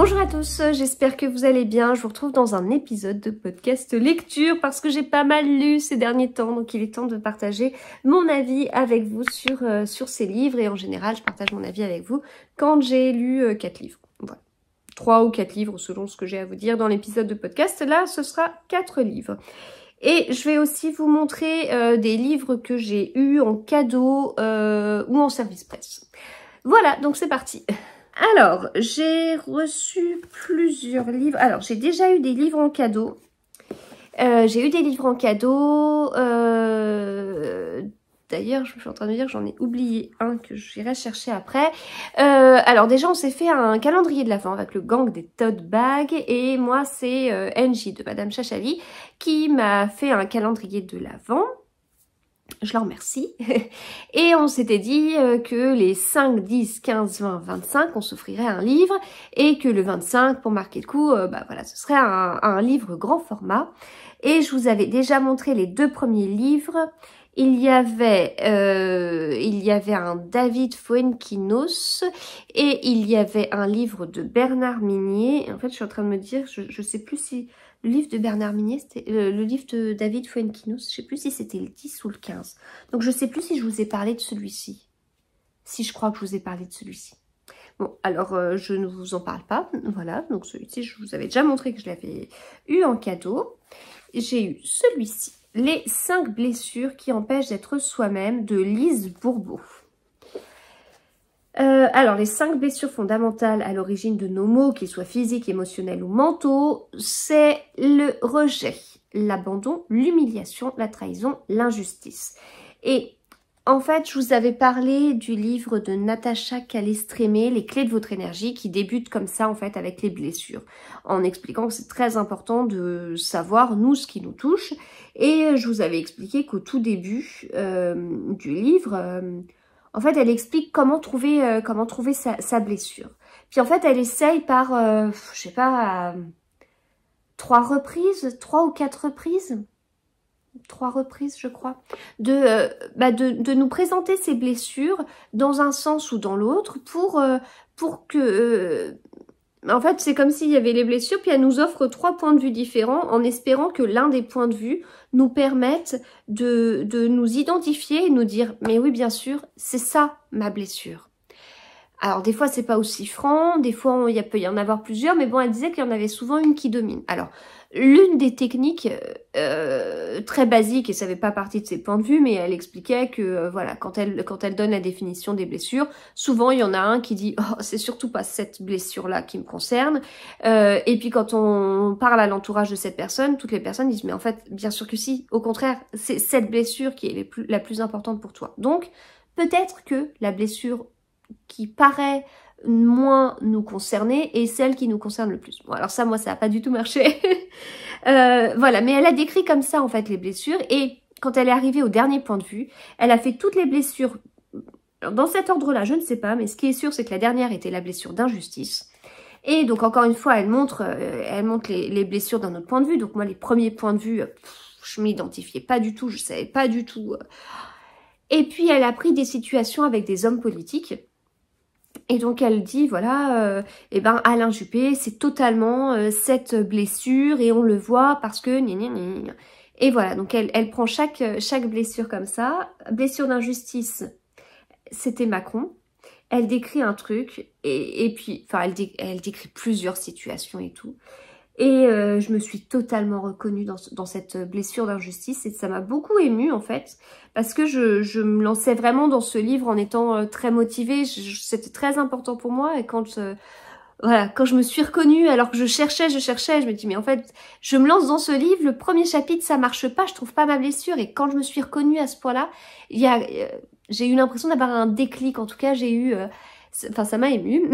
Bonjour à tous, euh, j'espère que vous allez bien. Je vous retrouve dans un épisode de podcast lecture parce que j'ai pas mal lu ces derniers temps, donc il est temps de partager mon avis avec vous sur, euh, sur ces livres. Et en général, je partage mon avis avec vous quand j'ai lu euh, quatre livres. Voilà. 3 ou quatre livres selon ce que j'ai à vous dire dans l'épisode de podcast. Là, ce sera quatre livres. Et je vais aussi vous montrer des livres que j'ai eus en cadeau ou en service presse. Voilà, donc c'est parti Alors, j'ai reçu plusieurs livres. Alors, j'ai déjà eu des livres en cadeau. Euh, j'ai eu des livres en cadeau. Euh, d'ailleurs, je suis en train de dire que j'en ai oublié un que j'irai chercher après. Euh, alors déjà, on s'est fait un calendrier de l'avant avec le gang des Todd bags. Et moi, c'est NJ de Madame Chachali qui m'a fait un calendrier de l'avant je leur remercie. Et on s'était dit euh, que les 5, 10, 15, 20, 25, on s'offrirait un livre et que le 25, pour marquer le coup, euh, bah voilà, ce serait un, livre grand format. Et je vous avais déjà montré les deux premiers livres. Il y avait, euh, il y avait un David Fuenquinos et il y avait un livre de Bernard Minier. En fait, je suis en train de me dire, je ne sais plus si le livre de Bernard Minier, euh, le livre de David Fuenkinos, je ne sais plus si c'était le 10 ou le 15. Donc je ne sais plus si je vous ai parlé de celui-ci. Si je crois que je vous ai parlé de celui-ci. Bon, alors euh, je ne vous en parle pas, voilà, donc celui-ci, je vous avais déjà montré que je l'avais eu en cadeau. J'ai eu celui-ci, les 5 blessures qui empêchent d'être soi-même de Lise Bourbeau. Euh, alors, les cinq blessures fondamentales à l'origine de nos maux, qu'ils soient physiques, émotionnels ou mentaux, c'est le rejet, l'abandon, l'humiliation, la trahison, l'injustice. Et en fait, je vous avais parlé du livre de Natacha Calestrémé, Les clés de votre énergie, qui débute comme ça en fait avec les blessures, en expliquant que c'est très important de savoir nous ce qui nous touche. Et je vous avais expliqué qu'au tout début euh, du livre, euh, en fait, elle explique comment trouver, euh, comment trouver sa, blessure. Puis en fait, elle essaye par, je euh, je sais pas, euh, trois reprises, trois ou quatre reprises, trois reprises, je crois, bah, de, de, nous présenter ses blessures dans un sens ou dans l'autre pour, pour que en fait, c'est comme s'il y avait les blessures, puis elle nous offre trois points de vue différents en espérant que l'un des points de vue nous permette de, de nous identifier et nous dire « mais oui, bien sûr, c'est ça ma blessure ». Alors des fois c'est pas aussi franc, des fois il peut y en avoir plusieurs, mais bon elle disait qu'il y en avait souvent une qui domine. Alors l'une des techniques euh, euh, très basique et ça fait pas partie de ses points de vue, mais elle expliquait que euh, voilà quand elle, quand elle donne la définition des blessures, souvent il y en a un qui dit oh, c'est surtout pas cette blessure là qui me concerne, et puis quand on parle à l'entourage de cette personne, toutes les personnes disent mais en fait bien sûr que si, au contraire c'est cette blessure qui est la plus importante pour toi. Donc peut-être que la blessure qui paraît moins nous concerner et celle qui nous concerne le plus. Bon, alors ça, moi, ça n'a pas du tout marché. Euh, voilà, mais elle a décrit comme ça, en fait, les blessures. Et quand elle est arrivée au dernier point de vue, elle a fait toutes les blessures. dans cet ordre-là, je ne sais pas, mais ce qui est sûr, c'est que la dernière était la blessure d'injustice. Et donc, encore une fois, elle montre, euh, elle montre les, blessures d'un autre point de vue. Donc, moi, les premiers points de vue, euh, je m'identifiais pas du tout, je savais pas du tout. Et puis, elle a pris des situations avec des hommes politiques et donc elle dit voilà, euh, eh ben Alain Juppé, c'est totalement euh, cette blessure et on le voit parce que Et voilà, donc elle, elle prend chaque, chaque blessure comme ça. Blessure d'injustice, c'était Macron. Elle décrit un truc et, et puis, enfin, elle, elle décrit plusieurs situations et tout. Et euh, je me suis totalement reconnue dans, dans cette blessure d'injustice et ça m'a beaucoup émue en fait parce que je, je, me lançais vraiment dans ce livre en étant euh, très motivée. C'était très important pour moi et quand euh, voilà, quand je me suis reconnue, alors que je cherchais, je cherchais, je me dis mais en fait, je me lance dans ce livre, le premier chapitre ça marche pas, je trouve pas ma blessure et quand je me suis reconnue à ce point-là, il y a, j'ai eu l'impression d'avoir un déclic. En tout cas, j'ai eu, enfin ça m'a émue.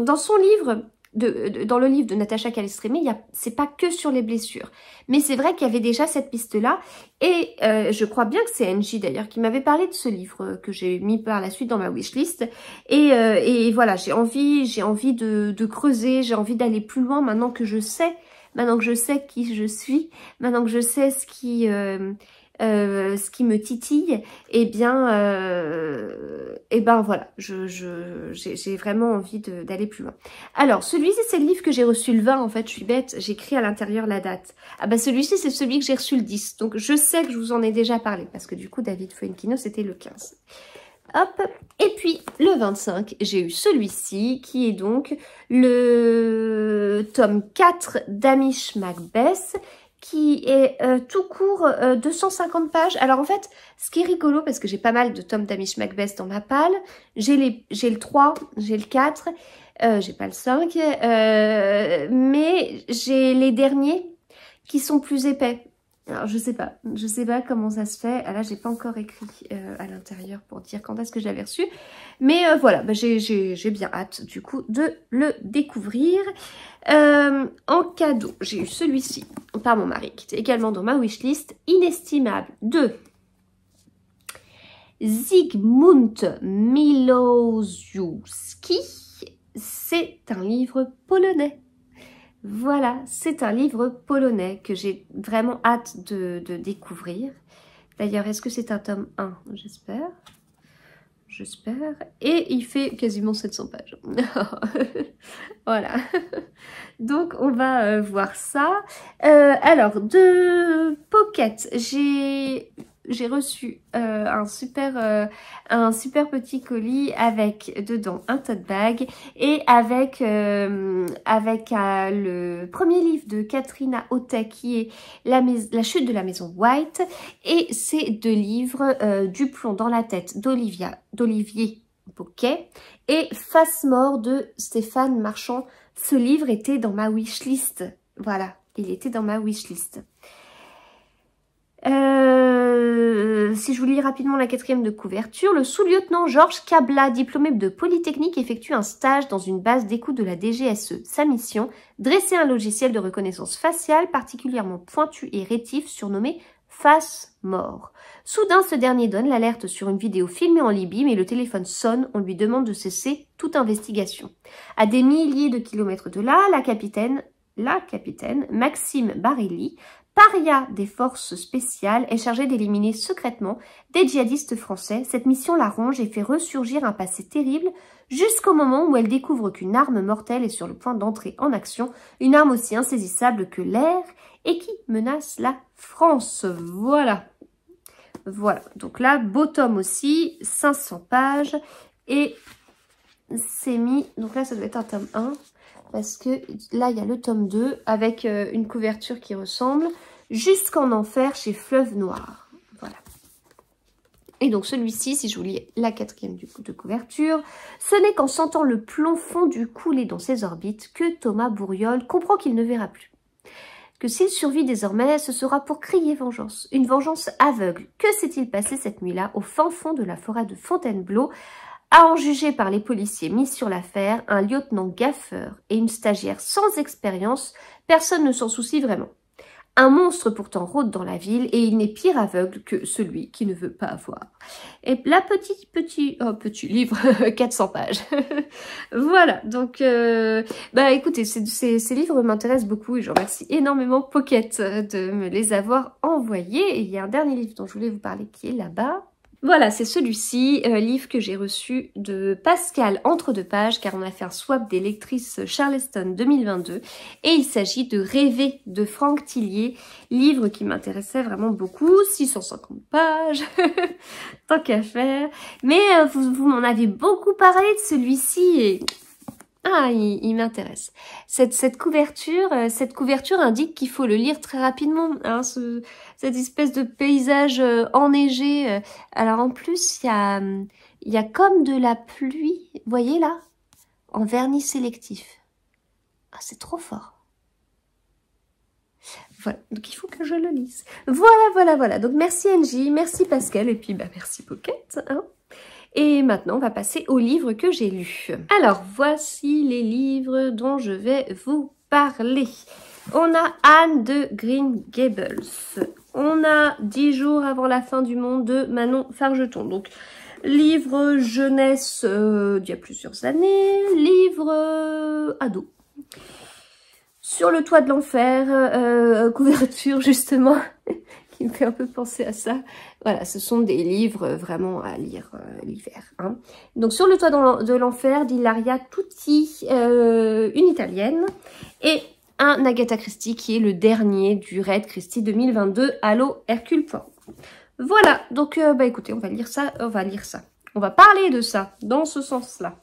dans son livre, de, dans le livre de Natacha Calestrémé, c'est pas que sur les blessures. Mais c'est vrai qu'il y avait déjà cette piste-là. Et euh, je crois bien que c'est Angie d'ailleurs qui m'avait parlé de ce livre euh, que j'ai mis par la suite dans ma wishlist. Et, euh, et voilà, j'ai envie, j'ai envie de, creuser, j'ai envie d'aller plus loin maintenant que je sais, maintenant que je sais qui je suis, maintenant que je sais ce qui, euh, ce qui me titille, eh bien, euh, eh ben voilà, j'ai je, vraiment envie d'aller plus loin. Alors, celui-ci, c'est le livre que j'ai reçu le 20, en fait, je suis bête, j'écris à l'intérieur la date. Ah ben, celui-ci, c'est celui que j'ai reçu le 10, donc je sais que je vous en ai déjà parlé, parce que du coup, David Fuenkino, c'était le 15. Hop, et puis le 25, j'ai eu celui-ci qui est donc le tome 4 d'Amish Macbeth qui est euh, tout court 250 euh, pages. Alors en fait, ce qui est rigolo, parce que j'ai pas mal de tomes d'Amish Macbeth dans ma palle, j'ai le 3, j'ai le 4, euh, j'ai pas le 5, mais j'ai les derniers qui sont plus épais. Alors je sais pas, je sais pas comment ça se fait. Là, ah, là j'ai pas encore écrit euh, à l'intérieur pour dire quand est-ce que j'avais reçu. Mais euh, voilà, bah, j'ai bien hâte du coup de le découvrir. Euh, en cadeau, j'ai eu celui-ci par mon mari qui était également dans ma wishlist. Inestimable de Zygmunt Milosiewski. C'est un livre polonais. Voilà, c'est un livre polonais que j'ai vraiment hâte de, découvrir. D'ailleurs, est-ce que c'est un tome 1 J'espère. J'espère. Et il fait quasiment 700 pages. voilà. Donc, on va euh, voir ça. Euh, alors, de Pocket, j'ai j'ai reçu euh, un, super, euh, un super petit colis avec dedans un tote bag et avec, euh, avec le premier livre de Katrina Ota qui est la, la, chute de la maison White et ces deux livres Du plomb dans la tête d'Olivier Bouquet et Face mort de Stéphane Marchand. Ce livre était dans ma wishlist. Voilà, il était dans ma wishlist. Euh, euh, si je vous lis rapidement la quatrième de couverture, le sous-lieutenant Georges Cabla, diplômé de Polytechnique, effectue un stage dans une base d'écoute de la DGSE. Sa mission, dresser un logiciel de reconnaissance faciale particulièrement pointu et rétif surnommé Face mort. Soudain, ce dernier donne l'alerte sur une vidéo filmée en Libye, mais le téléphone sonne, on lui demande de cesser toute investigation. À des milliers de kilomètres de là, la capitaine la capitaine Maxime Barilli paria des forces spéciales est chargée d'éliminer secrètement des djihadistes français. Cette mission la ronge et fait ressurgir un passé terrible jusqu'au moment où elle découvre qu'une arme mortelle est sur le point d'entrer en action, une arme aussi insaisissable que l'air et qui menace la France. Voilà. Voilà. Donc là, beau tome aussi, 500 pages et c'est mis... Donc là, ça doit être un tome 1 parce que là, il y a le tome 2 avec euh, une couverture qui ressemble jusqu'en enfer chez Fleuve Noir. Voilà. Et donc celui-ci, si je vous lis la quatrième de couverture, ce n'est qu'en sentant le plomb fondu couler dans ses orbites que Thomas Bourriol comprend qu'il ne verra plus. Que s'il survit désormais, ce sera pour crier vengeance, une vengeance aveugle. Que s'est-il passé cette nuit-là au fin fond de la forêt de Fontainebleau à en juger par les policiers mis sur l'affaire, un lieutenant gaffeur et une stagiaire sans expérience, personne ne s'en soucie vraiment. Un monstre pourtant rôde dans la ville et il n'est pire aveugle que celui qui ne veut pas avoir. Et la petite, petit, oh, petit livre, 400 pages. voilà, donc, euh, bah écoutez, ces, livres m'intéressent beaucoup et je remercie énormément Pocket euh, de me les avoir envoyés. Et il y a un dernier livre dont je voulais vous parler qui est là-bas. Voilà, c'est celui-ci, euh, livre que j'ai reçu de Pascal entre deux pages, car on a fait un swap des lectrices Charleston 2022, et il s'agit de Rêver de Franck Tillier, livre qui m'intéressait vraiment beaucoup, 650 pages, tant qu'à faire. Mais euh, vous, m'en avez beaucoup parlé de celui-ci, et ah, il, m'intéresse. Cette, cette couverture, euh, cette couverture indique qu'il faut le lire très rapidement. Hein, ce, cette espèce de paysage euh, enneigé. Euh. Alors en plus, il y a, comme de la pluie, voyez là, en vernis sélectif. Ah, c'est trop fort. Voilà, donc il faut que je le lise. Voilà, voilà, voilà. Donc merci Angie, merci Pascal et puis bah, merci Pocket. Hein. et maintenant, on va passer aux livres que j'ai lus. Alors, voici les livres dont je vais vous parler. On a Anne de Green Gables. On a 10 jours avant la fin du monde de Manon Fargeton. Donc, livre jeunesse euh, d'il y a plusieurs années, livre euh, ado. Sur le toit de l'enfer, euh, couverture justement, qui me fait un peu penser à ça. Voilà, ce sont des livres vraiment à lire l'hiver. Hein. Donc sur le toit de l'enfer d'Hilaria Tutti, une italienne. Et un Agatha Christie qui est le dernier du Red Christie 2022 Allo Hercule Poirot. Voilà, donc euh, bah écoutez, on va lire ça, on va lire ça. On va parler de ça, dans ce sens-là.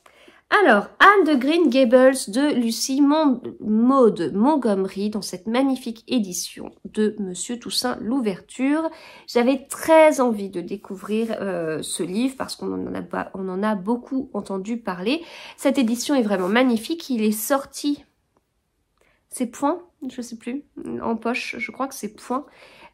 Alors, Anne de Green Gables de Lucie maude Montgomery dans cette magnifique édition de Monsieur Toussaint l'ouverture. J'avais très envie de découvrir euh, ce livre parce qu'on en, a, on en a beaucoup entendu parler. Cette édition est vraiment magnifique. Il est sorti c'est point, je sais plus, en poche, je crois que c'est point.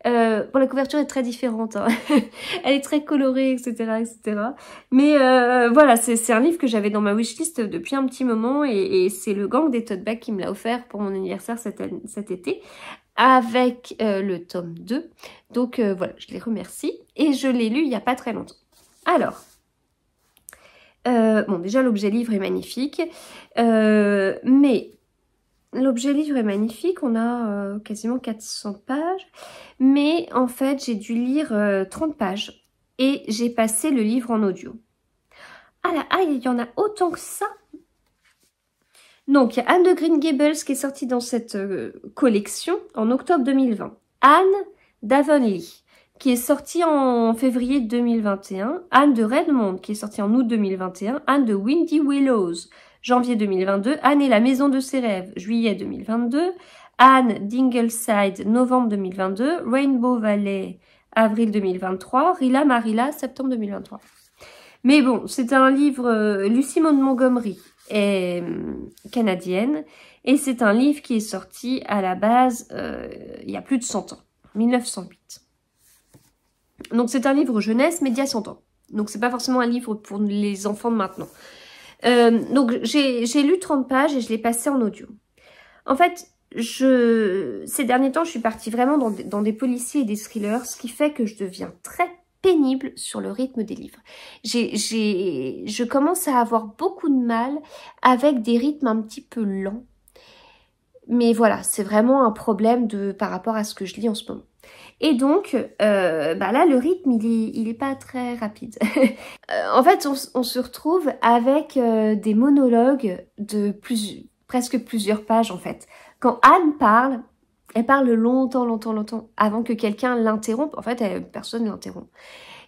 pour euh, la couverture est très différente, hein. elle est très colorée, etc., etc. Mais euh, voilà, c'est un livre que j'avais dans ma wishlist depuis un petit moment et, c'est le gang des tote qui me l'a offert pour mon anniversaire cet, été avec euh, le tome 2. Donc voilà, je les remercie et je l'ai lu il n'y a pas très longtemps. Alors, bon déjà l'objet livre est magnifique, mais L'objet livre est magnifique, on a euh, quasiment 400 pages, mais en fait j'ai dû lire 30 euh, pages et j'ai passé le livre en audio. Ah là, il y en a autant que ça Donc il y a Anne de Green Gables qui est sortie dans cette euh, collection en octobre 2020. Anne d'Avonlea qui est sortie en février 2021, Anne de Redmond qui est sortie en août 2021, Anne de Windy Willows janvier 2022, Anne et la maison de ses rêves, juillet 2022, Anne d'Ingleside, novembre 2022, Rainbow Valley, avril 2023, Rila Marila, septembre 2023. Mais bon, c'est un livre, euh, Lucie Montgomery est euh, canadienne, et c'est un livre qui est sorti à la base euh, il y a plus de 100 ans, 1908. Donc c'est un livre jeunesse, mais d'il y a 100 ans. Donc c'est pas forcément un livre pour les enfants de maintenant. Euh, donc, j'ai lu 30 pages et je l'ai passé en audio. En fait, je, ces derniers temps, je suis partie vraiment dans, dans des policiers et des thrillers, ce qui fait que je deviens très pénible sur le rythme des livres. J'ai, j'ai, je commence à avoir beaucoup de mal avec des rythmes un petit peu lents. Mais voilà, c'est vraiment un problème de, par rapport à ce que je lis en ce moment. Et donc, euh, bah là, le rythme, il est, pas très rapide. Euh, en fait, on, se retrouve avec euh, des monologues de presque plusieurs pages, en fait. Quand Anne parle, elle parle longtemps, longtemps, longtemps, avant que quelqu'un l'interrompe. En fait, personne ne l'interrompt.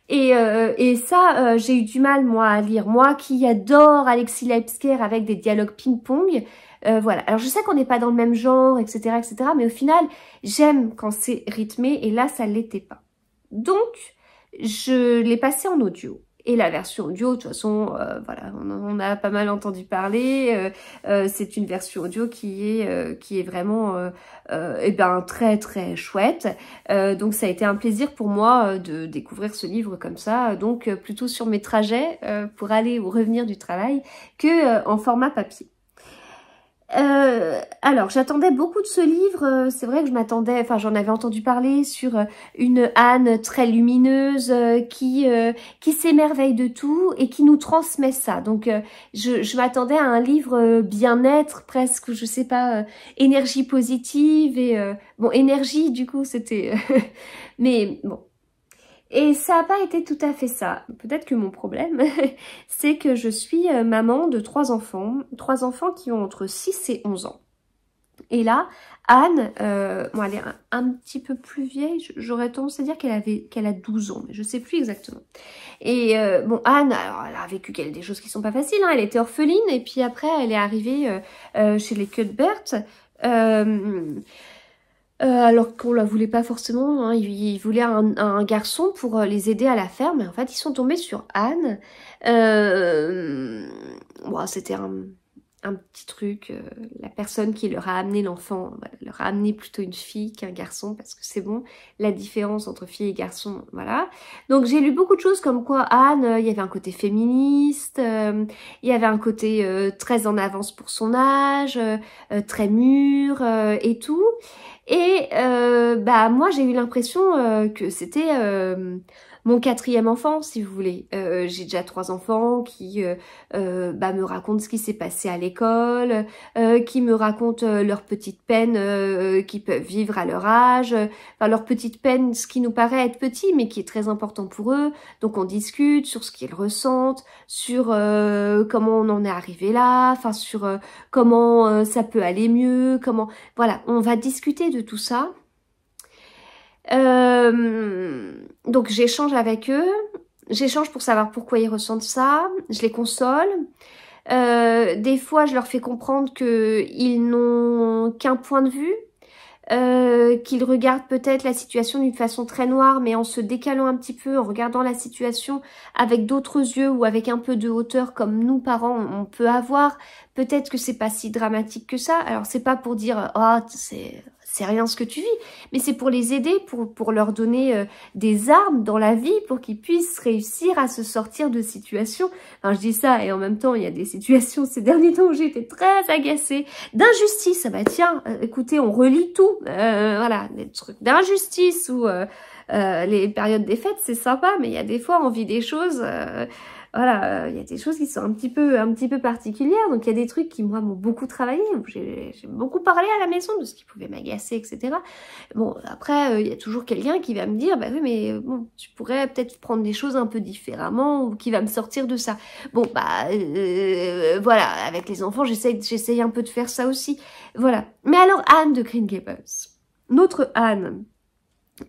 Et, ça, j'ai eu du mal, moi, à lire. Moi qui adore Alexis leibniz avec des dialogues ping-pong, euh, voilà. Alors je sais qu'on n'est pas dans le même genre, etc., etc. Mais au final, j'aime quand c'est rythmé et là, ça l'était pas. Donc, je l'ai passé en audio. Et la version audio, de toute façon, euh, voilà, on, a pas mal entendu parler. Euh, c'est une version audio qui est qui est vraiment, eh ben, très très chouette. donc ça a été un plaisir pour moi de découvrir ce livre comme ça. Donc plutôt sur mes trajets pour aller ou revenir du travail que en format papier. Euh, alors, j'attendais beaucoup de ce livre. Euh, c'est vrai que je m'attendais, enfin, j'en avais entendu parler sur euh, une âne très lumineuse qui qui s'émerveille de tout et qui nous transmet ça. Donc, je, je m'attendais à un livre bien-être, presque, je sais pas, énergie positive et bon, énergie du coup, c'était. Mais bon, et ça n'a pas été tout à fait ça. Peut-être que mon problème, c'est que je suis euh, maman de trois enfants, trois enfants qui ont entre 6 et 11 ans. Et là, Anne, euh, elle est un, petit peu plus vieille, j'aurais tendance à dire qu'elle avait qu'elle a 12 ans, mais je sais plus exactement. Et euh, bon, Anne, alors elle a vécu des choses qui sont pas faciles, hein. elle était orpheline, et puis après elle est arrivée euh, chez les Cuthbert. Euh, alors qu'on la voulait pas forcément. Ils, hein, il voulaient un, un, garçon pour euh, les aider à la ferme. Mais en fait, ils sont tombés sur Anne. Euh... c'était un, petit truc. Euh, la personne qui leur a amené l'enfant leur a amené plutôt une fille qu'un garçon parce que c'est bon la différence entre fille et garçon. Voilà. Donc j'ai lu beaucoup de choses comme quoi Anne, il y avait un côté féministe, il y avait un côté très en avance pour son âge, très mûr et tout. Et euh, bah moi j'ai eu l'impression euh, que c'était euh, mon quatrième enfant, si vous voulez. Euh, euh, j'ai déjà trois enfants qui euh, bah, me racontent ce qui s'est passé à l'école, qui me racontent leurs petites peines qu'ils peuvent vivre à leur âge, enfin leurs petites peines, ce qui nous paraît être petit, mais qui est très important pour eux. Donc on discute sur ce qu'ils ressentent, sur comment on en est arrivé là, enfin sur comment ça peut aller mieux, comment... Voilà, on va discuter de tout ça. Euh, donc j'échange avec eux, j'échange pour savoir pourquoi ils ressentent ça, je les console. Euh, des fois, je leur fais comprendre qu'ils n'ont qu'un point de vue, euh, qu'ils regardent peut-être la situation d'une façon très noire, mais en se décalant un petit peu, en regardant la situation avec d'autres yeux ou avec un peu de hauteur comme nous parents on peut avoir. Peut-être que c'est pas si dramatique que ça. Alors c'est pas pour dire ah oh, c'est c'est rien ce que tu vis, mais c'est pour les aider, pour, pour leur donner euh, des armes dans la vie, pour qu'ils puissent réussir à se sortir de situations. Enfin, je dis ça, et en même temps, il y a des situations ces derniers temps où j'ai été très agacée d'injustice. Ah bah tiens, euh, écoutez, on relit tout, euh, voilà, des trucs d'injustice ou les périodes des fêtes, c'est sympa, mais il y a des fois, on vit des choses voilà, il euh, y a des choses qui sont un petit peu, un petit peu particulières. Donc il y a des trucs qui moi m'ont beaucoup travaillé. J'ai beaucoup parlé à la maison de ce qui pouvait m'agacer, etc. Bon, après il euh, y a toujours quelqu'un qui va me dire, bah oui, mais euh, bon, tu pourrais peut-être prendre des choses un peu différemment ou qui va me sortir de ça. Bon, bah voilà, avec les enfants, j'essaye, un peu de faire ça aussi. Voilà. Mais alors Anne de Green Gables, notre Anne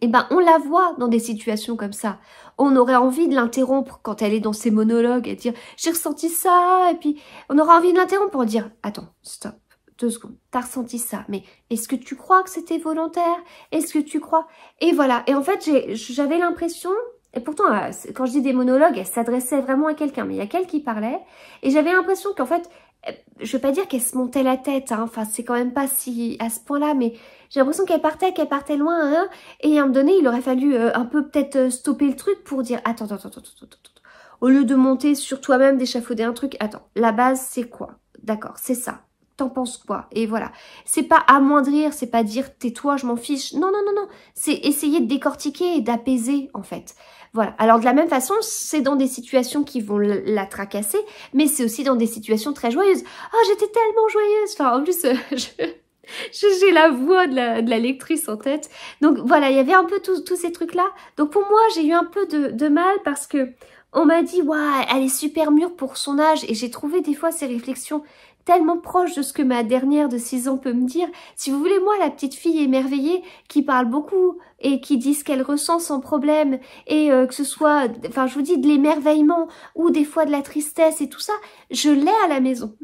eh ben, on la voit dans des situations comme ça. On aurait envie de l'interrompre quand elle est dans ses monologues et dire « j'ai ressenti ça » et puis on aura envie de l'interrompre pour dire « attends, stop, deux secondes, t'as ressenti ça, mais est-ce que tu crois que c'était volontaire Est-ce que tu crois ?» Et voilà, et en fait j'avais l'impression, et pourtant euh, quand je dis des monologues, elle s'adressait vraiment à quelqu'un, mais il y a qu'elle qui parlait, et j'avais l'impression qu'en fait euh, je veux pas dire qu'elle se montait la tête, hein. enfin c'est quand même pas si à ce point-là, mais j'ai l'impression qu'elle partait, qu'elle partait loin, hein. et à un moment donné, il aurait fallu euh, un peu peut-être euh, stopper le truc pour dire attends, attends, attends, attends, au lieu de monter sur toi-même, d'échafauder un truc, attends, la base c'est quoi D'accord, c'est ça. T'en penses quoi Et voilà. C'est pas amoindrir, c'est pas dire tais-toi, je m'en fiche. Non, non, non, non. C'est essayer de décortiquer et d'apaiser en fait. Voilà. Alors de la même façon, c'est dans des situations qui vont la tracasser, mais c'est aussi dans des situations très joyeuses. Oh, j'étais tellement joyeuse. Enfin, en plus, J'ai la voix de la, lectrice en tête. Donc voilà, il y avait un peu tous ces trucs-là. Donc pour moi, j'ai eu un peu de, mal parce que on m'a dit, waouh, elle est super mûre pour son âge. Et j'ai trouvé des fois ces réflexions tellement proches de ce que ma dernière de 6 ans peut me dire. Si vous voulez, moi, la petite fille émerveillée qui parle beaucoup et qui disent qu'elle ressent sans problème et euh, que ce soit, enfin je vous dis, de l'émerveillement ou des fois de la tristesse et tout ça, je l'ai à la maison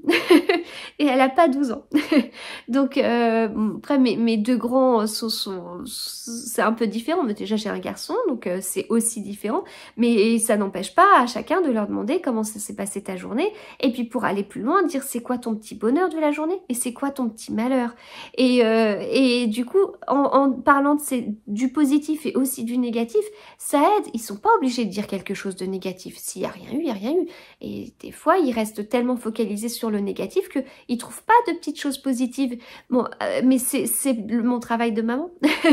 et elle a pas 12 ans. Donc euh, après mes, mes, deux grands sont, sont c'est un peu différent, mais déjà j'ai un garçon donc euh, c'est aussi différent, mais ça n'empêche pas à chacun de leur demander comment ça s'est passé ta journée et puis pour aller plus loin dire c'est quoi ton petit bonheur de la journée et c'est quoi ton petit malheur et euh, et du coup en, en parlant de ces du du positif et aussi du négatif, ça aide. Ils sont pas obligés de dire quelque chose de négatif. S'il y a rien eu, il y a rien eu. Et des fois, ils restent tellement focalisés sur le négatif que ils trouvent pas de petites choses positives. Bon, euh, mais c'est mon travail de maman.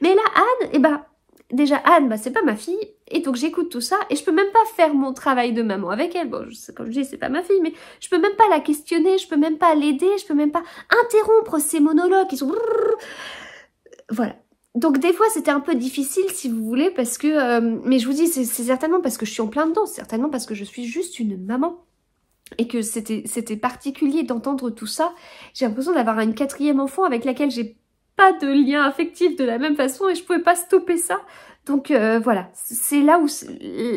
mais là, Anne, et eh ben, déjà Anne, bah, c'est pas ma fille, et donc j'écoute tout ça, et je peux même pas faire mon travail de maman avec elle. Bon, je, comme je dis, c'est pas ma fille, mais je peux même pas la questionner, je peux même pas l'aider, je peux même pas interrompre ses monologues, ils sont... Voilà donc des fois c'était un peu difficile si vous voulez parce que euh, mais je vous dis c'est certainement parce que je suis en plein dedans, certainement parce que je suis juste une maman et que c'était c'était particulier d'entendre tout ça. J'ai l'impression d'avoir une quatrième enfant avec laquelle j'ai pas de lien affectif de la même façon et je pouvais pas stopper ça. Donc euh, voilà, c'est là où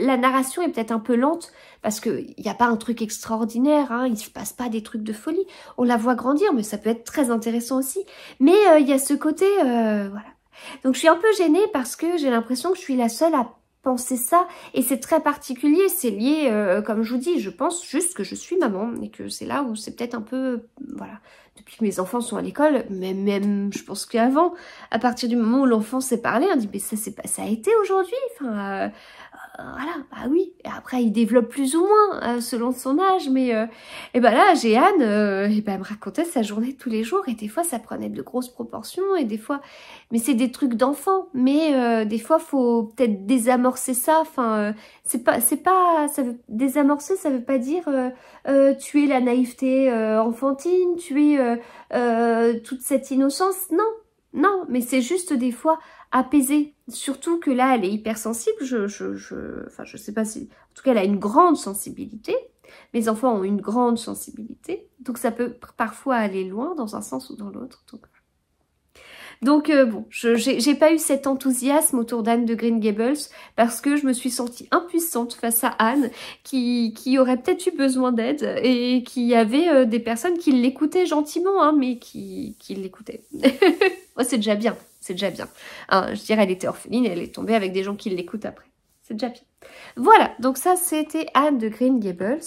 la narration est peut-être un peu lente parce qu'il n'y a pas un truc extraordinaire, hein, il se passe pas des trucs de folie. On la voit grandir, mais ça peut être très intéressant aussi. Mais il euh, y a ce côté, voilà, donc je suis un peu gênée parce que j'ai l'impression que je suis la seule à penser ça et c'est très particulier, c'est lié, euh, comme je vous dis, je pense juste que je suis maman et que c'est là où c'est peut-être un peu, voilà, depuis que mes enfants sont à l'école, mais même je pense qu'avant, à partir du moment où l'enfant s'est parlé, on dit mais ça pas ça a été aujourd'hui, enfin, euh, euh, voilà, bah oui. Et après, il développe plus ou moins euh, selon son âge. Mais euh, et ben là, j'ai Anne, et ben, elle me racontait sa journée tous les jours. Et des fois, ça prenait de grosses proportions. Et des fois, mais c'est des trucs d'enfant. Mais des fois, faut peut-être désamorcer ça. Enfin, c'est pas, c'est pas, ça veut désamorcer, ça veut pas dire tuer la naïveté enfantine, tuer toute cette innocence. Non, non. Mais c'est juste des fois apaisée. Surtout que là, elle est hypersensible. Je, je, je, sais pas si... En tout cas, elle a une grande sensibilité. Mes enfants ont une grande sensibilité. Donc, ça peut parfois aller loin dans un sens ou dans l'autre. Donc, euh, bon, je n'ai pas eu cet enthousiasme autour d'Anne de Green Gables parce que je me suis sentie impuissante face à Anne qui, aurait peut-être eu besoin d'aide et qui avait euh, des personnes qui l'écoutaient gentiment, hein, mais qui, qui l'écoutaient. c'est déjà bien. C'est déjà bien. Hein, je dirais, elle était orpheline elle est tombée avec des gens qui l'écoutent après. C'est déjà bien. Voilà, donc ça, c'était Anne de Green Gables.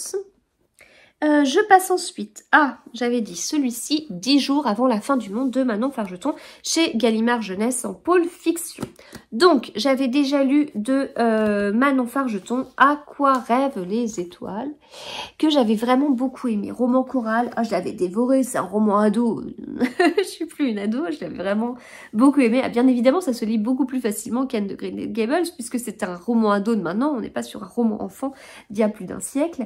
Euh, je passe ensuite à, ah, j'avais dit celui-ci, Dix jours avant la fin du monde de Manon Fargeton chez Gallimard Jeunesse en pôle fiction. Donc, j'avais déjà lu de euh, Manon Fargeton À quoi rêvent les étoiles que j'avais vraiment beaucoup aimé. Roman choral, ah, je l'avais dévoré, c'est un roman ado. je suis plus une ado, je l'avais vraiment beaucoup aimé. Ah, bien évidemment, ça se lit beaucoup plus facilement qu'Anne de Green Gables puisque c'est un roman ado de maintenant, on n'est pas sur un roman enfant d'il y a plus d'un siècle.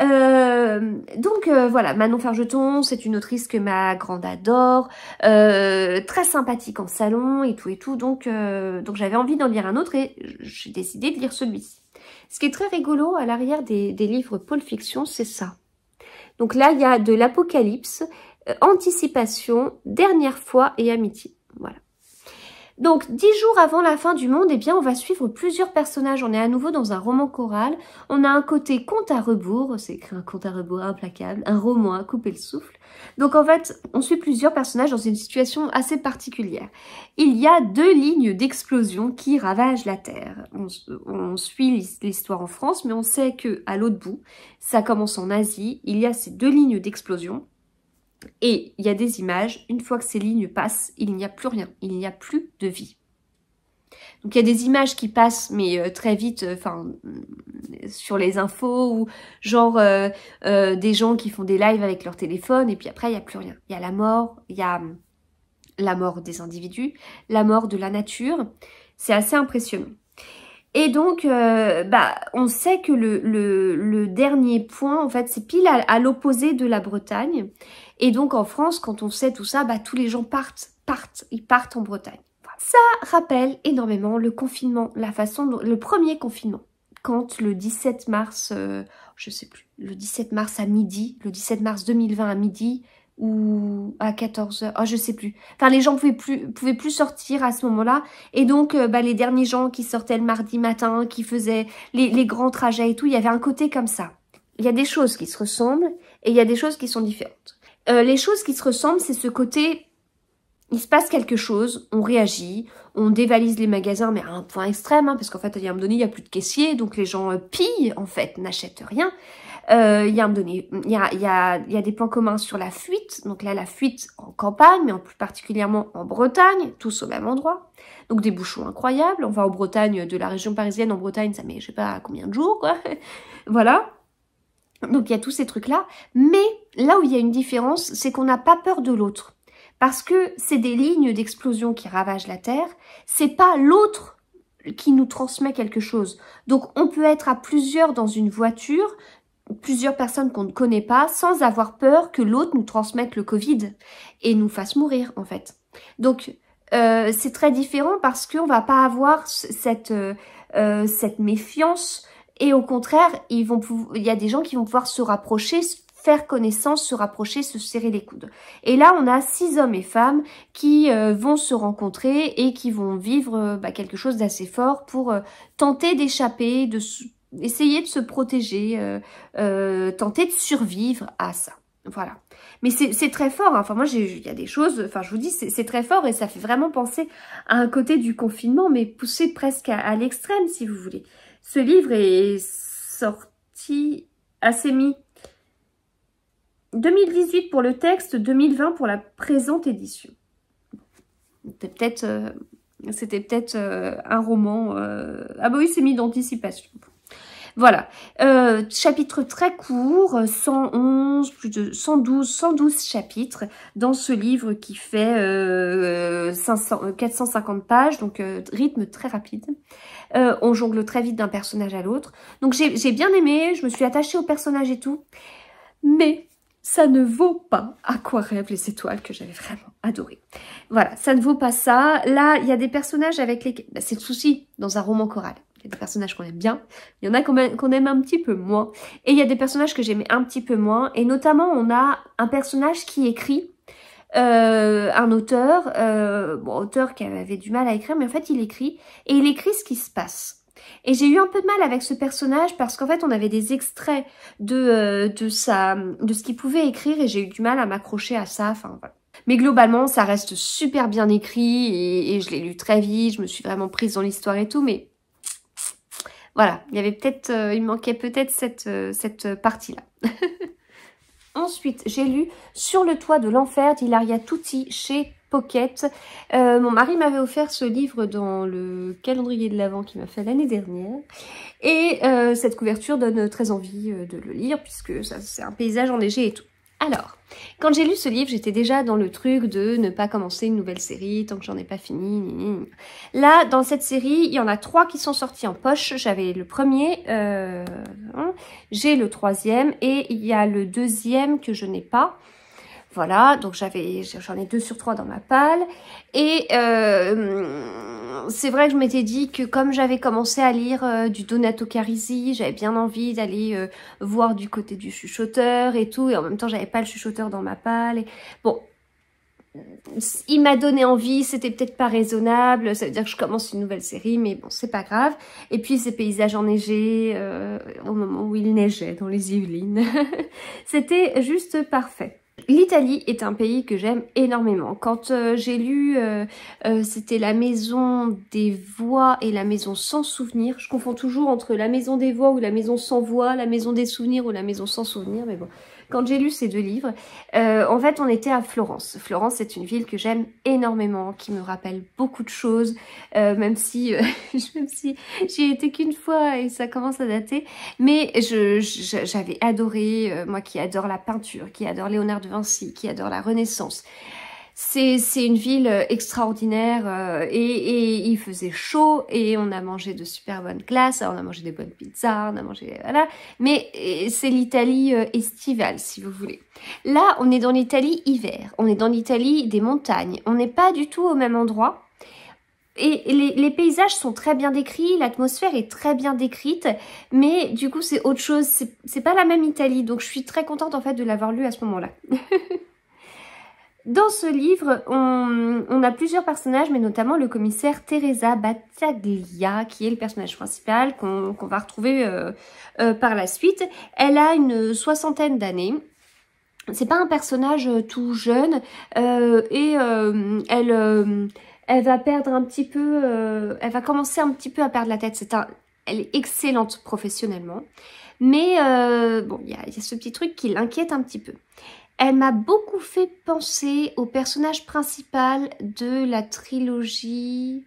Euh, donc euh, voilà, Manon Fargeton, c'est une autrice que ma grande adore, euh, très sympathique en salon et tout et tout, donc, euh, donc j'avais envie d'en lire un autre et j'ai décidé de lire celui-ci. Ce qui est très rigolo à l'arrière des, livres Paul Fiction, c'est ça. Donc là, il y a de l'apocalypse, anticipation, dernière fois et amitié. Donc, dix jours avant la fin du monde, eh bien, on va suivre plusieurs personnages. On est à nouveau dans un roman choral. On a un côté conte à rebours, c'est écrit un conte à rebours implacable, un roman à couper le souffle. Donc, en fait, on suit plusieurs personnages dans une situation assez particulière. Il y a deux lignes d'explosion qui ravagent la Terre. On, on suit l'histoire en France, mais on sait que à l'autre bout, ça commence en Asie. Il y a ces deux lignes d'explosion et il y a des images, une fois que ces lignes passent, il n'y a plus rien, il n'y a plus de vie. Donc il y a des images qui passent, mais euh, très vite, euh, enfin, mm, sur les infos, ou genre euh, des gens qui font des lives avec leur téléphone, et puis après, il n'y a plus rien. Il y a la mort, il y a mm, la mort des individus, la mort de la nature. C'est assez impressionnant. Et donc, bah, on sait que le, dernier point, en fait, c'est pile à l'opposé de la Bretagne. Et donc en France, quand on sait tout ça, bah, tous les gens partent, partent, ils partent en Bretagne. Ça rappelle énormément le confinement, la façon, dont, le premier confinement, quand le 17 mars, euh, je sais plus, le 17 mars à midi, le 17 mars 2020 à midi, ou à 14h, oh, je sais plus. Enfin, les gens pouvaient plus, pouvaient plus sortir à ce moment-là. Et donc, euh, bah, les derniers gens qui sortaient le mardi matin, qui faisaient les grands trajets et tout, il y avait un côté comme ça. Il y a des choses qui se ressemblent et il y a des choses qui sont différentes. Euh, les choses qui se ressemblent, c'est ce côté, il se passe quelque chose, on réagit, on dévalise les magasins, mais à un point extrême, hein, parce qu'en fait, à un moment donné, il n'y a plus de caissiers, donc les gens euh, pillent, en fait, n'achètent rien. Euh, il y a un donné, il y a, des points communs sur la fuite. Donc là, la fuite en campagne, mais en plus particulièrement en Bretagne, tous au même endroit. Donc des bouchons incroyables. On va en Bretagne, de la région parisienne en Bretagne, ça met je sais pas combien de jours, quoi. voilà. Donc il y a tous ces trucs là, mais là où il y a une différence, c'est qu'on n'a pas peur de l'autre. Parce que c'est des lignes d'explosion qui ravagent la Terre, c'est pas l'autre qui nous transmet quelque chose. Donc on peut être à plusieurs dans une voiture, plusieurs personnes qu'on ne connaît pas, sans avoir peur que l'autre nous transmette le Covid et nous fasse mourir en fait. Donc euh, c'est très différent parce qu'on va pas avoir cette, euh, euh, cette méfiance et au contraire, ils vont il y a des gens qui vont pouvoir se rapprocher faire connaissance, se rapprocher, se serrer les coudes. Et là, on a six hommes et femmes qui euh, vont se rencontrer et qui vont vivre euh, bah, quelque chose d'assez fort pour euh, tenter d'échapper, de essayer de se protéger, tenter de survivre à ça. Voilà. Mais c'est très fort. Hein. Enfin, moi, il y a des choses, enfin, je vous dis, c'est très fort et ça fait vraiment penser à un côté du confinement, mais poussé presque à, l'extrême, si vous voulez. Ce livre est sorti assez mis 2018 pour le texte, 2020 pour la présente édition. C'était peut-être euh, peut euh, un roman... Euh, ah bah oui, c'est mis d'anticipation. Voilà, chapitre très court, 111, plus de 112, 112 chapitres dans ce livre qui fait 500, 450 pages, donc rythme très rapide. on jongle très vite d'un personnage à l'autre. Donc j'ai bien aimé, je me suis attachée au personnage et tout, mais ça ne vaut pas à quoi rêvent les étoiles que j'avais vraiment adoré. Voilà, ça ne vaut pas ça. Là, il y a des personnages avec lesquels... Bah, c'est le souci dans un roman choral. Il y a des personnages qu'on aime bien, il y en a qu'on aime, un petit peu moins. Et il y a des personnages que j'aimais un petit peu moins. Et notamment, on a un personnage qui écrit... Euh, un auteur, euh, bon, auteur qui avait du mal à écrire, mais en fait il écrit, et il écrit ce qui se passe. Et j'ai eu un peu de mal avec ce personnage parce qu'en fait, on avait des extraits de, euh, de, sa, de ce qu'il pouvait écrire et j'ai eu du mal à m'accrocher à ça. Enfin, voilà. Mais globalement, ça reste super bien écrit et, je l'ai lu très vite, je me suis vraiment prise dans l'histoire et tout, mais voilà, il y avait peut-être, euh, il manquait peut-être cette, euh, cette partie-là. Ensuite, j'ai lu Sur le toit de l'enfer d'Hilaria Tutti chez Pocket. Euh, mon mari m'avait offert ce livre dans le calendrier de l'Avent qu'il m'a fait l'année dernière. Et euh, cette couverture donne très envie euh, de le lire puisque c'est un paysage enneigé et tout. Alors, quand j'ai lu ce livre, j'étais déjà dans le truc de ne pas commencer une nouvelle série tant que j'en ai pas fini. Là, dans cette série, il y en a trois qui sont sortis en poche. J'avais le premier, hein. j'ai le troisième et il y a le deuxième que je n'ai pas. Voilà, donc j'avais, j'en ai deux sur trois dans ma palle. Et euh, c'est vrai que je m'étais dit que comme j'avais commencé à lire euh, du Donato Carisi, j'avais bien envie d'aller euh, voir du côté du chuchoteur et tout. Et en même temps, j'avais pas le chuchoteur dans ma palle. Et... Bon, il m'a donné envie, c'était peut-être pas raisonnable, ça veut dire que je commence une nouvelle série, mais bon, c'est pas grave. Et puis ces paysages enneigés, au moment où il neigeait dans les Yvelines, c'était juste parfait. L'Italie est un pays que j'aime énormément. Quand euh, j'ai lu, euh, euh, c'était la maison des voix et la maison sans souvenirs, Je confonds toujours entre la maison des voix ou la maison sans voix, la maison des souvenirs ou la maison sans souvenirs mais bon quand j'ai lu ces deux livres. Euh, en fait, on était à Florence. Florence, c'est une ville que j'aime énormément, qui me rappelle beaucoup de choses, euh, même si euh, même si j'y été qu'une fois et ça commence à dater. Mais j'avais je, j'avais adoré, euh, moi qui adore la peinture, qui adore Léonard de Vinci, qui adore la Renaissance. C'est une ville euh, extraordinaire euh, et, il faisait chaud et on a mangé de super bonnes glaces, on a mangé des bonnes pizzas, on a mangé... Voilà. Mais euh, c'est l'Italie estivale, si vous voulez. Là, on est dans l'Italie hiver, on est dans l'Italie des montagnes. On n'est pas du tout au même endroit. Et les, les, paysages sont très bien décrits, l'atmosphère est très bien décrite, mais du coup c'est autre chose, c'est pas la même Italie, donc je suis très contente en fait de l'avoir lu à ce moment-là. Dans ce livre, on, a plusieurs personnages, mais notamment le commissaire Teresa Battaglia, qui est le personnage principal qu'on va retrouver euh, euh, par la suite. Elle a une soixantaine d'années. C'est pas un personnage euh, tout jeune et elle, va perdre un petit peu, elle va commencer un petit peu à perdre la tête. C'est un, elle est excellente professionnellement, mais bon, il y a ce petit truc qui l'inquiète un petit peu. Elle m'a beaucoup fait penser au personnage principal de la trilogie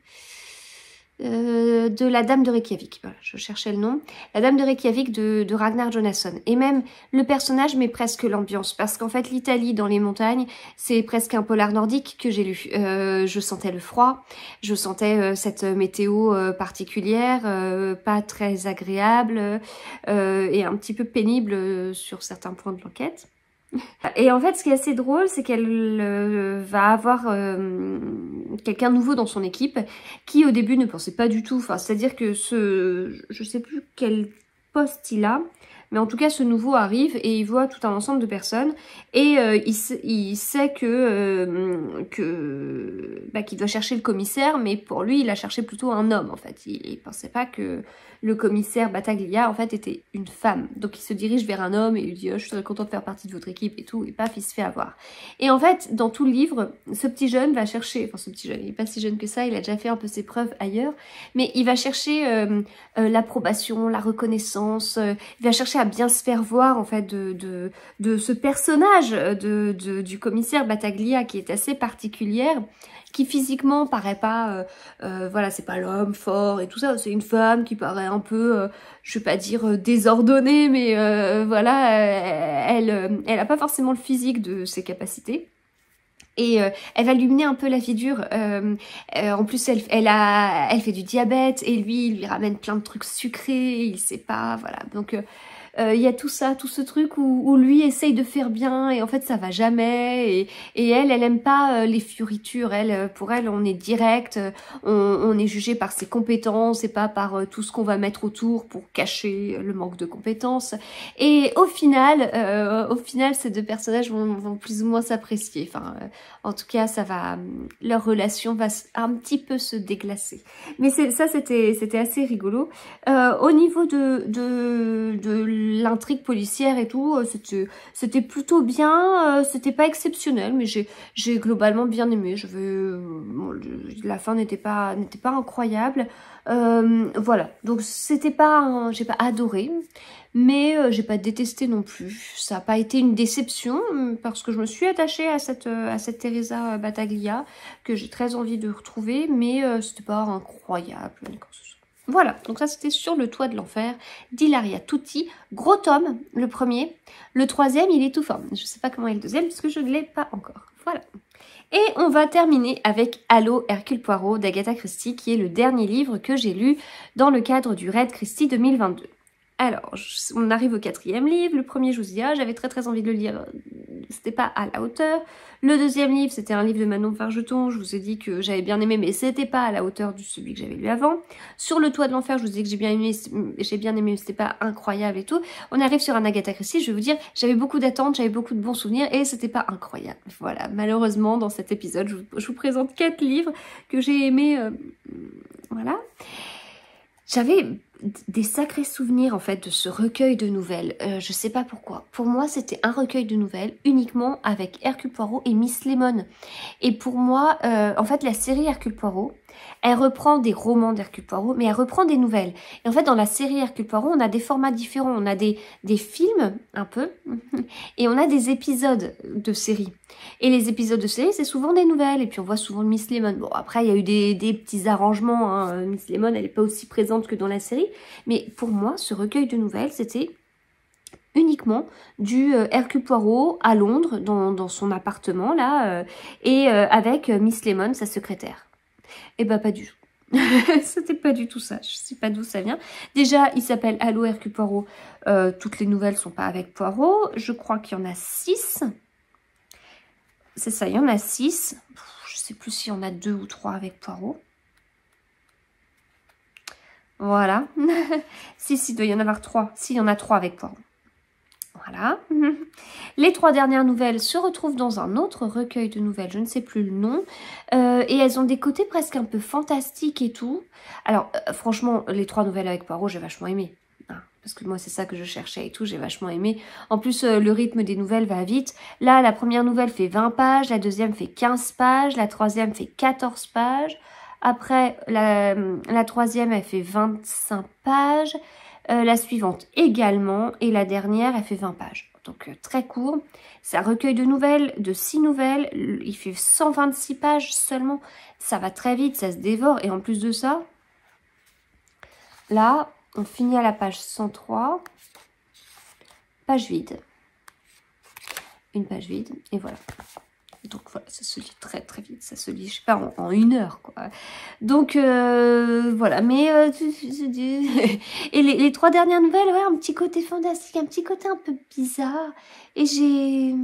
euh, de la Dame de Reykjavik. je cherchais le nom. La Dame de Reykjavik de, Ragnar Jonasson. Et même le personnage, mais presque l'ambiance. Parce qu'en fait, l'Italie dans les montagnes, c'est presque un polar nordique que j'ai lu. Euh, je sentais le froid, je sentais euh, cette météo particulière, pas très agréable et un petit peu pénible sur certains points de l'enquête. Et en fait, ce qui est assez drôle, c'est qu'elle euh, va avoir euh, quelqu'un nouveau dans son équipe qui, au début, ne pensait pas du tout. Enfin, c'est-à-dire que ce, je sais plus quel poste il a, mais en tout cas, ce nouveau arrive et il voit tout un ensemble de personnes et euh, il, sait, que euh, que bah, qu'il doit chercher le commissaire, mais pour lui, il a cherché plutôt un homme en fait. Il, ne pensait pas que le commissaire Bataglia en fait était une femme. Donc il se dirige vers un homme et lui dit oh, je serais content de faire partie de votre équipe et tout et paf il se fait avoir. Et en fait dans tout le livre ce petit jeune va chercher, enfin ce petit jeune il n'est pas si jeune que ça, il a déjà fait un peu ses preuves ailleurs, mais il va chercher euh, l'approbation, la reconnaissance, il va chercher à bien se faire voir en fait de, de, ce personnage euh, de, du commissaire Bataglia qui est assez particulière, qui physiquement paraît pas, euh, euh, voilà, c'est pas l'homme fort et tout ça, c'est une femme qui paraît un peu, je vais pas dire désordonnée, mais voilà, elle, elle a pas forcément le physique de ses capacités et elle va lui un peu la figure. en plus, elle, elle, a, elle fait du diabète et lui, il lui ramène plein de trucs sucrés, il sait pas, voilà. Donc, euh, il y a tout ça, tout ce truc où, où, lui essaye de faire bien et en fait ça va jamais et, et elle, elle aime pas euh, les fioritures, elle, euh, pour elle on est direct, on, on est jugé par ses compétences et pas par tout ce qu'on va mettre autour pour cacher le manque de compétences et au final, au final ces deux personnages vont, plus ou moins s'apprécier, enfin en tout cas ça va, leur relation va un petit peu se déglacer. Mais ça c'était assez rigolo. au niveau de, de, de l'intrigue policière et tout, euh, c'était plutôt bien, euh, c'était pas exceptionnel, mais j'ai globalement bien aimé. Je veux, la fin n'était pas, pas incroyable. Euh, voilà, donc c'était pas, j'ai pas adoré, mais j'ai pas détesté non plus. Ça n'a pas été une déception parce que je me suis attachée à cette, à cette Teresa Battaglia que j'ai très envie de retrouver, mais c'était pas incroyable. ce voilà, donc ça c'était sur le toit de l'enfer d'Hilaria Tutti. Gros tome, le premier. Le troisième, il est tout forme. Je ne sais pas comment est le deuxième parce que je ne l'ai pas encore. Voilà. Et on va terminer avec Allo Hercule Poirot d'Agatha Christie, qui est le dernier livre que j'ai lu dans le cadre du Red Christie 2022. Alors, on arrive au quatrième livre. Le premier, je vous dis, ah, j'avais très très envie de le lire c'était pas à la hauteur. Le deuxième livre, c'était un livre de Manon Fargeton, je vous ai dit que j'avais bien aimé, mais c'était pas à la hauteur de celui que j'avais lu avant. Sur le toit de l'enfer, je vous ai dit que j'ai bien aimé, j'ai bien aimé, c'était pas incroyable et tout. On arrive sur un Agatha Christie, je vais vous dire, j'avais beaucoup d'attentes, j'avais beaucoup de bons souvenirs et c'était pas incroyable. Voilà, malheureusement, dans cet épisode, je vous, présente quatre livres que j'ai aimés, euh, voilà. J'avais des sacrés souvenirs en fait de ce recueil de nouvelles. Euh, je sais pas pourquoi. Pour moi, c'était un recueil de nouvelles uniquement avec Hercule Poirot et Miss Lemon. Et pour moi, euh, en fait, la série Hercule Poirot, elle reprend des romans d'Hercule Poirot, mais elle reprend des nouvelles. Et en fait, dans la série Hercule Poirot, on a des formats différents. On a des, films, un peu, et on a des épisodes de série. Et les épisodes de série, c'est souvent des nouvelles. Et puis, on voit souvent Miss Lemon. Bon, après, il y a eu des, petits arrangements. Hein. Miss Lemon, elle n'est pas aussi présente que dans la série. Mais pour moi, ce recueil de nouvelles, c'était uniquement du euh, Hercule Poirot à Londres, dans, son appartement là, euh, et euh, avec Miss Lemon, sa secrétaire. Eh bah pas du tout. C'était pas du tout ça, je sais pas d'où ça vient. Déjà, il s'appelle Allo Hercule Poirot. Euh, toutes les nouvelles sont pas avec Poirot. Je crois qu'il y en a 6. C'est ça, il y en a 6. Je sais plus s'il y en a 2 ou 3 avec Poirot. Voilà. si, si, il doit y en avoir 3. Si, il y en a 3 avec Poirot. Voilà. Les trois dernières nouvelles se retrouvent dans un autre recueil de nouvelles, je ne sais plus le nom. Euh, et elles ont des côtés presque un peu fantastiques et tout. Alors, euh, franchement, les trois nouvelles avec Poirot, j'ai vachement aimé. Hein, parce que moi, c'est ça que je cherchais et tout, j'ai vachement aimé. En plus, euh, le rythme des nouvelles va vite. Là, la première nouvelle fait 20 pages, la deuxième fait 15 pages, la troisième fait 14 pages. Après, la, la troisième, elle fait 25 pages. Euh, la suivante également. Et la dernière, elle fait 20 pages. Donc euh, très court. Ça recueille de nouvelles, de 6 nouvelles. Il fait 126 pages seulement. Ça va très vite, ça se dévore. Et en plus de ça, là, on finit à la page 103. Page vide. Une page vide. Et voilà. Donc voilà, ça se lit très très vite, ça se lit, je sais pas, en, une heure quoi. Donc euh, voilà, mais euh, et les, les, trois dernières nouvelles, ouais, un petit côté fantastique, un petit côté un peu bizarre, et j'ai, je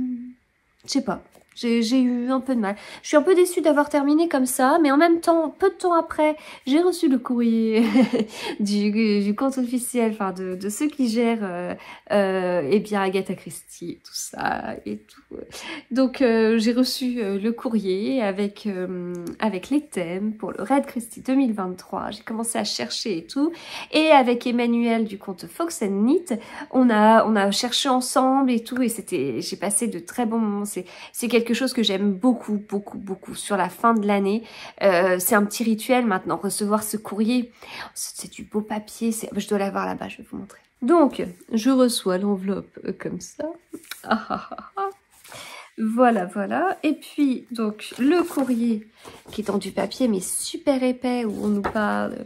sais pas, j'ai eu un peu de mal. Je suis un peu déçue d'avoir terminé comme ça, mais en même temps, peu de temps après, j'ai reçu le courrier du, du, compte officiel, enfin de, de ceux qui gèrent, euh, euh, eh bien Agatha Christie, et tout ça et tout. Donc euh, j'ai reçu euh, le courrier avec euh, avec les thèmes pour le Red Christie 2023. J'ai commencé à chercher et tout, et avec Emmanuel du compte Fox and Knit, on a on a cherché ensemble et tout, et c'était j'ai passé de très bons moments. C'est c'est quelque chose que j'aime beaucoup, beaucoup, beaucoup sur la fin de l'année. Euh, c'est un petit rituel maintenant, recevoir ce courrier. C'est du beau papier, je dois l'avoir là-bas, je vais vous montrer. Donc, je reçois l'enveloppe euh, comme ça. Ah, ah, ah, voilà, voilà. Et puis, donc, le courrier qui est en du papier, mais super épais, où on nous parle euh,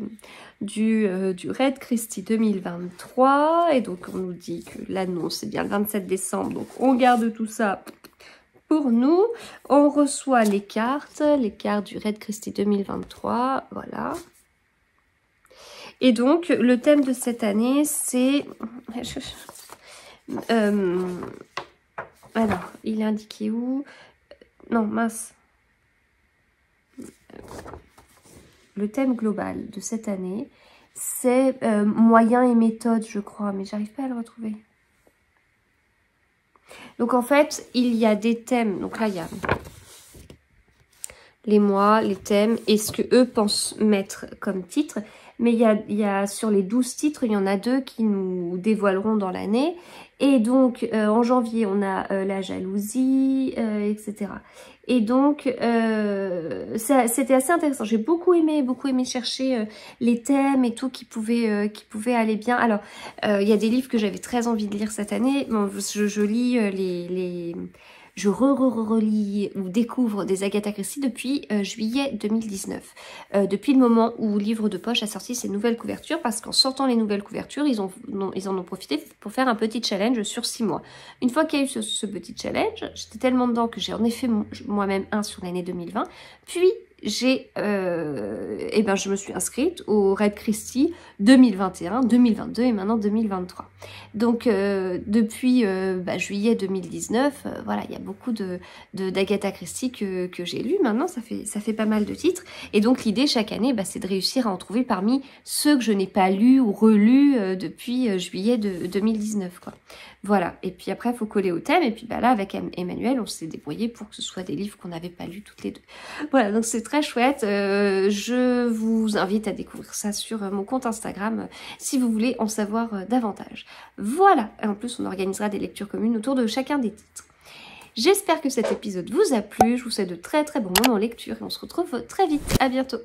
du, du Red Christie 2023. Et donc, on nous dit que l'annonce est bien le 27 décembre. Donc, on garde tout ça pour nous. On reçoit les cartes, les cartes du Red Christie 2023, voilà. Et donc, le thème de cette année, c'est... Euh, alors, il est indiqué où Non, mince. Le thème global de cette année, c'est euh, moyens et méthodes, je crois, mais j'arrive pas à le retrouver. Donc en fait, il y a des thèmes. Donc là, il y a les mois, les thèmes et ce que eux pensent mettre comme titre. Mais il y a, sur les douze titres, il y en a deux qui nous dévoileront dans l'année. Et donc, euh, en janvier, on a euh, la jalousie, euh, etc. Et donc, euh, c'était assez intéressant. J'ai beaucoup aimé, beaucoup aimé chercher euh, les thèmes et tout qui pouvaient, euh, qui aller bien. Alors, il y a des livres que j'avais très envie de lire cette année. je, lis les, les je re, re, relis ou découvre des Agatha Christie depuis euh, juillet 2019. Euh, depuis le moment où Livre de Poche a sorti ses nouvelles couvertures, parce qu'en sortant les nouvelles couvertures, ils, en ont profité pour faire un petit challenge sur six mois. Une fois qu'il y a eu ce, ce petit challenge, j'étais tellement dedans que j'ai en effet moi-même un sur l'année 2020, puis j'ai, euh, eh ben, je me suis inscrite au Red Christie 2021, 2022 et maintenant 2023. Donc euh, depuis euh, bah, juillet 2019, euh, voilà, il y a beaucoup de d'Agatha Christie que, j'ai lu. Maintenant, ça fait ça fait pas mal de titres. Et donc l'idée chaque année, bah, c'est de réussir à en trouver parmi ceux que je n'ai pas lus ou relus euh, depuis juillet de, 2019. Quoi. Voilà, et puis après, il faut coller au thème. Et puis bah, là, avec Emmanuel, on s'est débrouillé pour que ce soit des livres qu'on n'avait pas lus toutes les deux. Voilà, donc c'est très chouette. Euh, je vous invite à découvrir ça sur euh, mon compte Instagram euh, si vous voulez en savoir davantage. Voilà, et en plus, on organisera des lectures communes autour de chacun des titres. J'espère que cet épisode vous a plu. Je vous souhaite de très très bons moments en lecture et on se retrouve très vite. À bientôt.